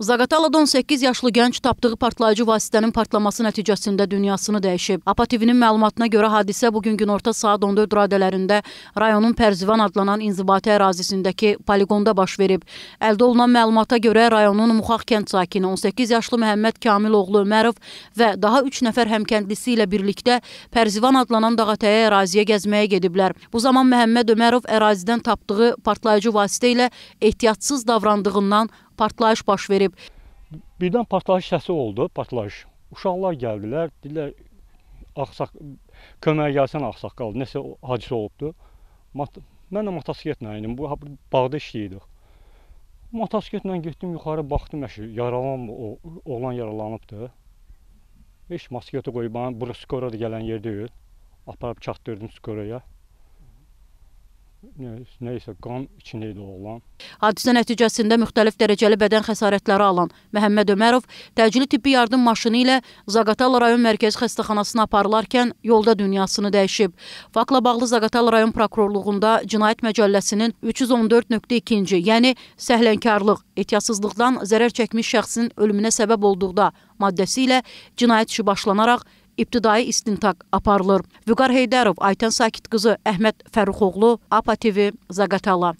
Zaqatalada 18 yaşlı gənc tapdığı partlayıcı vasitənin partlaması nəticəsində dünyasını dəyişib. APA TV-nin məlumatına görə hadisə bu gün günorta saat 14 radələrində rayonun Pərzivan adlanan inzibati ərazisindəki poliqonda baş verib. Əldə olunan məlumata görə rayonun Muxaq kənd sakini 18 yaşlı Məhəmməd Kamil oğlu Ömərov və daha 3 nəfər həmkəndlisi ilə birlikdə Pərzivan adlanan dağətəyə əraziyə gəzməyə gediblər. Bu zaman Məhəmməd Ömərov ərazidən tapdığı partlayıcı vasitə ilə ehtiyatsız davrandığından partlayış baş verib. Birdən partlayış səsi oldu, partlayış. Uşaqlar gəldilər, dedilər axsaq köməyə gəlsən ağsaqqal, nəsə hadisə olubdu. Mat mən də motosikletlə idim. Bu bağda işləyirdik. Motosikletlə getdim yuxarı baxdım, əşi yaralan oğlan yaralanıbdı. Heç masketi qoyub, bura skora da gələn yer deyil. Aparıb çatdırdım skoraya nə isə qan içində idi oğlan. Hadisə nəticəsində müxtəlif dərəcəli bədən xəsarətləri alan Məhəmməd Ömərov təcili tibbi yardım maşını ilə Zaqatala rayon mərkəzi xəstəxanasına aparılarkən yolda dünyasını dəyişib. Faktla bağlı Zaqatala rayon prokurorluğunda Cinayət Məcəlləsinin 314.2-ci, yəni səhlənkarlıq, ehtiyatsızlıqdan zərər çəkmiş şəxsin ölümünə səbəb olduqda maddəsi ilə cinayət işi başlanaraq ibtidai istintaq aparılır. Vüqar Heydərov, Aytən Sakit qızı, Əhməd Fərruxoğlu, APA TV, Zaqatala.